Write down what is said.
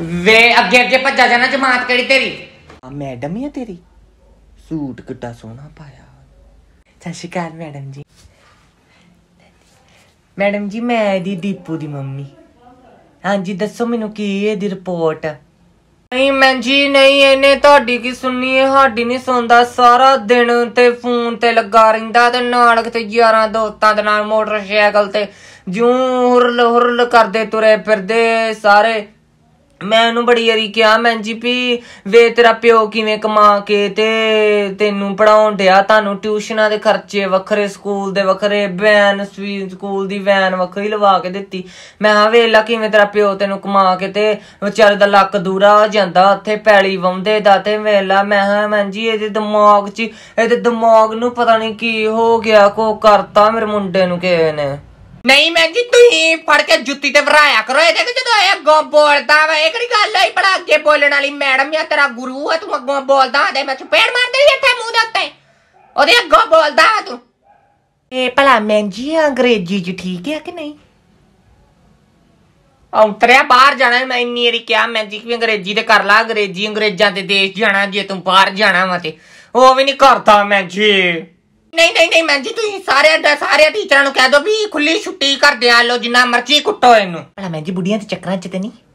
ਵੇ ਅੱਗੇ ਅੱਗੇ ਭੱਜਾ ਜਾਣਾ ਜਮਾਤ ਕਿਹੜੀ ਤੇਰੀ ਆ ਮੈਡਮ ਹੀ ਆ ਤੇਰੀ ਸੂਟ ਕਿੱਡਾ ਸੋਹਣਾ ਪਾਇਆ ਸਤਿ ਸ਼੍ਰੀ ਅਕਾਲ ਮੈਡਮ ਜੀ ਮੈਡਮ ਜੀ ਮੈਂ ਦੀ ਦੀਪੂ ਦੀ ਮੰਮੀ ਹਾਂਜੀ ਦੱਸੋ ਮੈਨੂੰ ਕੀ ਦੀ ਰਿਪੋਰਟ ਨਹੀਂ ਮੈਂ ਜੀ ਨਹੀਂ ਇਹਨੇ ਤੁਹਾਡੀ ਕੀ ਸੁਣਨੀ ਹੈ ਸਾਡੀ ਨਹੀਂ ਸੁਣਦਾ ਸਾਰਾ ਦਿਨ ਤੇ ਫੋਨ ਤੇ ਲੱਗਾ ਰਹਿੰਦਾ ਤੇ ਨਾਲ ਕਿਤੇ ਯਾਰਾਂ ਦੋਸਤਾਂ ਦੇ ਨਾਲ ਮੋਟਰਸਾਈਕਲ ਤੇ ਜਿਉਂ ਹੁਰਲ ਹੁਰਲ ਕਰਦੇ ਤੁਰੇ ਫਿਰਦੇ ਸਾਰੇ ਮੈਂ ਉਹਨੂੰ ਬੜੀ ਯਾਰੀ ਕਿਹਾ ਮੈਂ ਜੀਪੀ ਵੇ ਤੇਰਾ ਪਿਓ ਕਿਵੇਂ ਕਮਾ ਕੇ ਤੇ ਤੈਨੂੰ ਪੜਾਉਣ ਡਿਆ ਤੁਹਾਨੂੰ ਟਿਊਸ਼ਨਾਂ ਦੇ ਖਰਚੇ ਵੱਖਰੇ ਸਕੂਲ ਦੇ ਵੱਖਰੇ ਵੈਨ ਸਕੂਲ ਦੀ ਵੈਨ ਵੱਖਰੀ ਲਵਾ ਕੇ ਦਿੱਤੀ ਮੈਂ ਆ ਵੇਲਾ ਕਿਵੇਂ ਤੇਰਾ ਪਿਓ ਤੈਨੂੰ ਕਮਾ ਕੇ ਤੇ ਵਿਚਾਰ ਦਾ ਲੱਕ ਦੂਰਾ ਹੋ ਜਾਂਦਾ ਉੱਥੇ ਪੈਲੀ ਵੰਦੇ ਦਾ ਤੇ ਵੇਲਾ ਮੈਂ ਹਾਂ ਮੈਂ ਜੀ ਇਹਦੇ ਦਿਮਾਗ 'ਚ ਇਹਦੇ ਦਿਮਾਗ ਨੂੰ ਪਤਾ ਨਹੀਂ ਕੀ ਹੋ ਗਿਆ ਕੋ ਕਰਤਾ ਮੇਰੇ ਮੁੰਡੇ ਨੂੰ ਕਿਵੇਂ ਨੇ ਨਹੀਂ ਮੈਂ ਜੀ ਤੁਸੀਂ ਫੜ ਕੇ ਜੁੱਤੀ ਤੇ ਵਰਾਇਆ ਕਰੋ ਇਹ ਦੇਖ ਜਦੋਂ ਇਹ ਅੱਗੋਂ ਬੋਲਦਾ ਵਾ ਇਹ ਕਿਹੜੀ ਗੱਲ ਹੈ ਬੜਾ ਅੱਗੇ ਬੋਲਣ ਵਾਲੀ ਮੈਡਮ ਆ ਤੇਰਾ ਗੁਰੂ ਆ ਤੂੰ ਅੱਗੋਂ ਬੋਲਦਾ ਦੇ ਮੈਂ ਚਪੇੜ ਮਾਰ ਦੇਈ ਇੱਥੇ ਮੂੰਹ ਦੇ ਉੱਤੇ ਉਹਦੇ ਅੱਗੋਂ ਬੋਲਦਾ ਤੂੰ ਇਹ ਭਲਾ ਮੈਂ ਜੀ ਅੰਗਰੇਜ਼ੀ ਚ ਠੀਕ ਹੈ ਕਿ ਨਹੀਂ ਉਤਰਿਆ ਬਾਹਰ ਜਾਣਾ ਮੈਂ ਇੰਨੀ ਏਰੀ ਕਿਹਾ ਮੈਂ ਜੀ ਕਿ ਅੰਗਰੇਜ਼ੀ ਤੇ ਕਰ ਲਾ ਅੰਗਰੇਜ਼ੀ ਅੰਗਰੇਜ਼ਾਂ ਦੇ ਦੇਸ਼ ਜਾਣਾ ਜੇ ਤੂੰ ਬਾਹਰ ਜਾਣਾ ਵਾ ਤੇ ਉਹ ਵੀ ਨਹੀਂ ਕਰਦਾ ਮੈਂ ਜੀ ਨਹੀਂ ਨਹੀਂ ਨਹੀਂ ਮੈਂ ਜੀ ਤੁਸੀਂ ਸਾਰਿਆਂ ਦਾ ਸਾਰਿਆਂ ਟੀਚਰਾਂ ਨੂੰ ਕਹਿ ਦਿਓ ਵੀ ਖੁੱਲੀ ਛੁੱਟੀ ਕਰ ਆ ਲੋ ਜਿੰਨਾ ਮਰਜ਼ੀ ਕੁੱਟੋ ਇਹਨੂੰ ਭਲਾ ਮੈਂ ਜੀ ਬੁੱਢੀਆਂ ਤੇ ਚੱਕਰਾਂ 'ਚ ਤੇ ਨਹੀਂ